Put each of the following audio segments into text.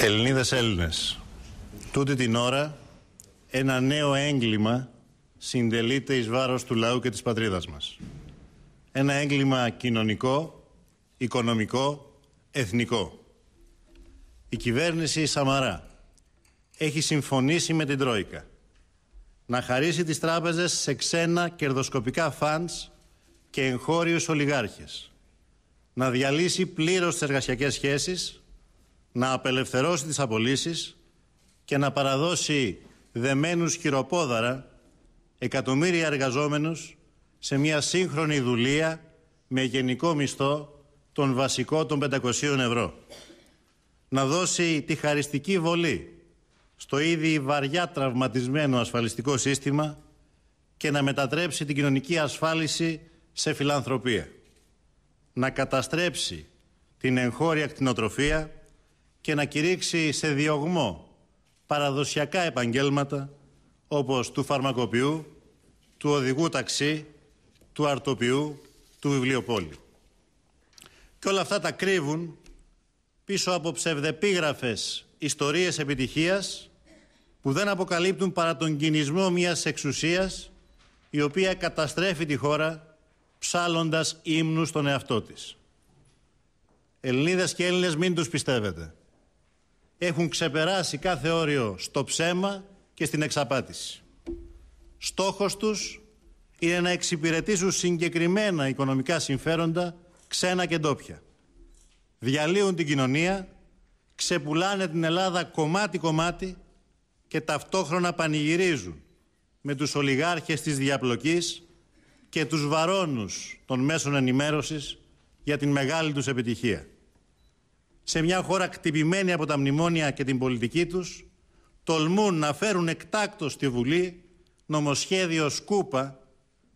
Ελληνίδες Έλληνες, τούτη την ώρα ένα νέο έγκλημα συντελείται εις βάρος του λαού και της πατρίδας μας. Ένα έγκλημα κοινωνικό, οικονομικό, εθνικό. Η κυβέρνηση Σαμαρά έχει συμφωνήσει με την Τρόικα να χαρίσει τις τράπεζες σε ξένα κερδοσκοπικά φαντς και εγχώριους ολιγάρχες, να διαλύσει πλήρως τις εργασιακές σχέσεις, να απελευθερώσει τις απολύσεις και να παραδώσει δεμένους χειροπόδαρα εκατομμύρια εργαζόμενους σε μια σύγχρονη δουλεία με γενικό μισθό τον βασικό των 500 ευρώ. Να δώσει τη χαριστική βολή στο ήδη βαριά τραυματισμένο ασφαλιστικό σύστημα και να μετατρέψει την κοινωνική ασφάλιση σε φιλανθρωπία. Να καταστρέψει την εγχώρια κτηνοτροφία και να κηρύξει σε διωγμό παραδοσιακά επαγγέλματα όπως του φαρμακοποιού, του οδηγού ταξί, του αρτοποιού, του βιβλιοπόλου. Και όλα αυτά τα κρύβουν πίσω από ψευδεπίγραφες ιστορίες επιτυχίας που δεν αποκαλύπτουν παρά τον κινησμό μιας εξουσίας η οποία καταστρέφει τη χώρα ψάλλοντας ύμνους στον εαυτό της. Ελληνίδες και Έλληνες μην τους πιστεύετε. Έχουν ξεπεράσει κάθε όριο στο ψέμα και στην εξαπάτηση. Στόχος τους είναι να εξυπηρετήσουν συγκεκριμένα οικονομικά συμφέροντα ξένα και ντόπια. Διαλύουν την κοινωνία, ξεπουλάνε την Ελλάδα κομμάτι-κομμάτι και ταυτόχρονα πανηγυρίζουν με τους ολιγάρχες της διαπλοκής και τους βαρόνους των μέσων ενημέρωσης για την μεγάλη τους επιτυχία. Σε μια χώρα κτυπημένη από τα μνημόνια και την πολιτική τους, τολμούν να φέρουν εκτάκτως στη Βουλή νομοσχέδιο σκούπα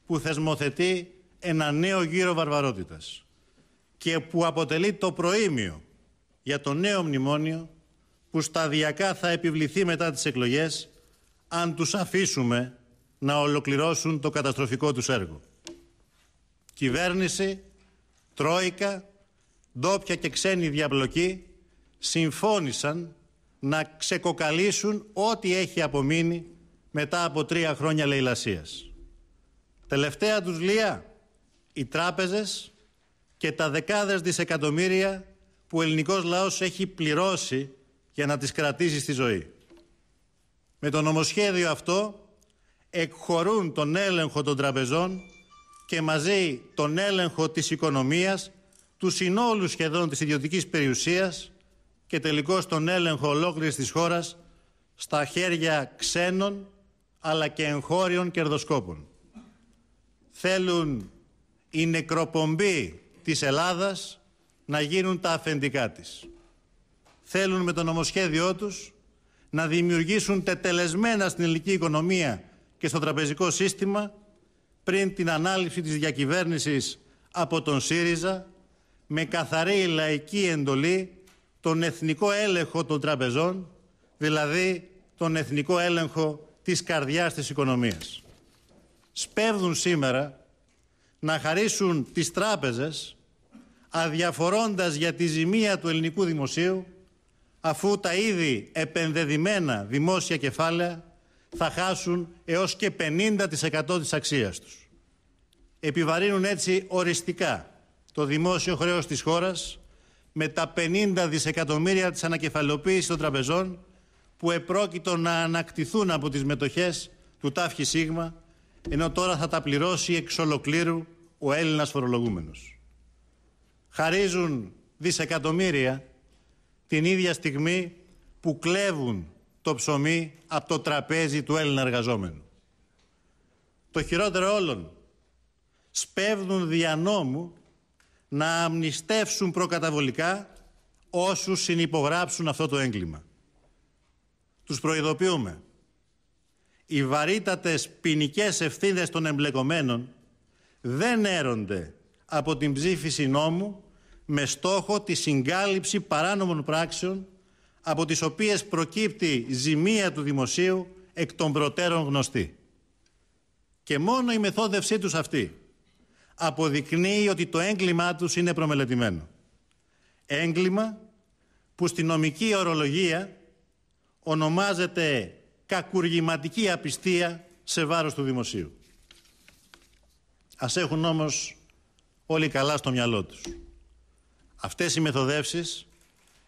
που θεσμοθετεί ένα νέο γύρο βαρβαρότητας και που αποτελεί το προήμιο για το νέο μνημόνιο που σταδιακά θα επιβληθεί μετά τις εκλογές αν τους αφήσουμε να ολοκληρώσουν το καταστροφικό τους έργο. Κυβέρνηση, Τρόικα, ντόπια και ξένη διαπλοκή συμφώνησαν να ξεκοκαλίσουν ό,τι έχει απομείνει μετά από τρία χρόνια λαιλασίας. Τελευταία τους λία, οι τράπεζες και τα δεκάδες δισεκατομμύρια που ο ελληνικός λαός έχει πληρώσει για να τις κρατήσει στη ζωή. Με το νομοσχέδιο αυτό εκχωρούν τον έλεγχο των τραπεζών και μαζί τον έλεγχο της οικονομίας, τους συνόλους σχεδόν της ιδιωτικής περιουσίας και τελικώς τον έλεγχο ολόκληρης της χώρας στα χέρια ξένων αλλά και εγχώριων κερδοσκόπων. Θέλουν οι νεκροπομπή της Ελλάδας να γίνουν τα αφεντικά της θέλουν με το νομοσχέδιό τους να δημιουργήσουν τετελεσμένα στην ελληνική οικονομία και στο τραπεζικό σύστημα πριν την ανάληψη της διακυβέρνησης από τον ΣΥΡΙΖΑ με καθαρή λαϊκή εντολή τον εθνικό έλεγχο των τραπεζών, δηλαδή τον εθνικό έλεγχο της καρδιάς της οικονομίας. Σπέβδουν σήμερα να χαρίσουν τις τράπεζες αδιαφορώντας για τη ζημία του ελληνικού δημοσίου αφού τα ήδη επενδεδημένα δημόσια κεφάλαια θα χάσουν έως και 50% της αξίας τους. Επιβαρύνουν έτσι οριστικά το δημόσιο χρέος της χώρας με τα 50 δισεκατομμύρια της ανακεφαλοποίησης των τραπεζών που επρόκειτο να ανακτηθούν από τις μετοχές του τάφχη σίγμα ενώ τώρα θα τα πληρώσει εξ ολοκλήρου ο Έλληνας φορολογούμενος. Χαρίζουν δισεκατομμύρια την ίδια στιγμή που κλέβουν το ψωμί από το τραπέζι του Έλληνα εργαζόμενου. Το χειρότερο όλων, σπέβδουν δια νόμου να αμνηστεύσουν προκαταβολικά όσους συνυπογράψουν αυτό το έγκλημα. Τους προειδοποιούμε. Οι βαρύτατες ποινικές ευθύνες των εμπλεκομένων δεν έρονται από την ψήφιση νόμου με στόχο τη συγκάλυψη παράνομων πράξεων από τις οποίες προκύπτει ζημία του δημοσίου εκ των προτέρων γνωστή. Και μόνο η μεθόδευσή τους αυτή αποδεικνύει ότι το έγκλημά τους είναι προμελετημένο. Έγκλημα που στη νομική ορολογία ονομάζεται κακουργηματική απιστία σε βάρος του δημοσίου. Ας έχουν όμως όλοι καλά στο μυαλό τους Αυτές οι μεθοδεύσεις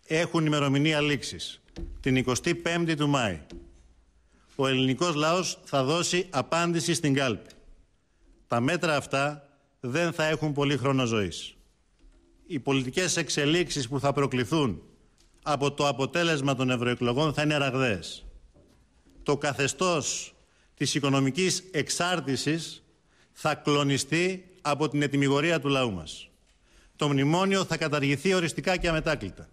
έχουν ημερομηνία λήξης, την 25η του Μάη. Ο ελληνικός λαός θα δώσει απάντηση στην κάλπη. Τα μέτρα αυτά δεν θα έχουν πολύ χρόνο ζωής. Οι πολιτικές εξελίξεις που θα προκληθούν από το αποτέλεσμα των ευρωεκλογών θα είναι ραγδαίες. Το καθεστώς της οικονομικής εξάρτησης θα κλονιστεί από την ετοιμιγορία του λαού μας το μνημόνιο θα καταργηθεί οριστικά και αμετάκλητα.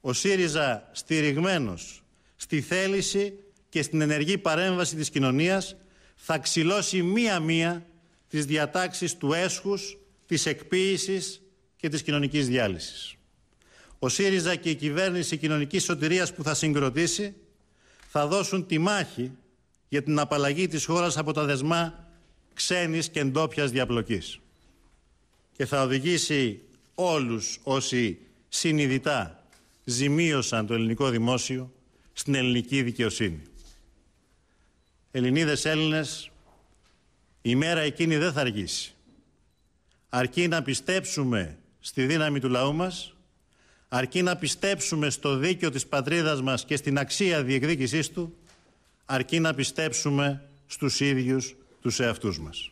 Ο ΣΥΡΙΖΑ στηριγμένος στη θέληση και στην ενεργή παρέμβαση της κοινωνίας θα ξυλώσει μία-μία τις διατάξεις του έσχους, της εκποίησης και της κοινωνικής διάλυσης. Ο ΣΥΡΙΖΑ και η κυβέρνηση κοινωνικής σωτηρίας που θα συγκροτήσει θα δώσουν τη μάχη για την απαλλαγή της χώρας από τα δεσμά ξένης και εντόπια διαπλοκής και θα οδηγήσει όλους όσοι συνειδητά ζημίωσαν το ελληνικό δημόσιο στην ελληνική δικαιοσύνη. Ελληνίδες Έλληνες, η μέρα εκείνη δεν θα αργήσει. Αρκεί να πιστέψουμε στη δύναμη του λαού μας, αρκεί να πιστέψουμε στο δίκαιο της πατρίδας μας και στην αξία διεκδίκησής του, αρκεί να πιστέψουμε στους ίδιους τους εαυτούς μας.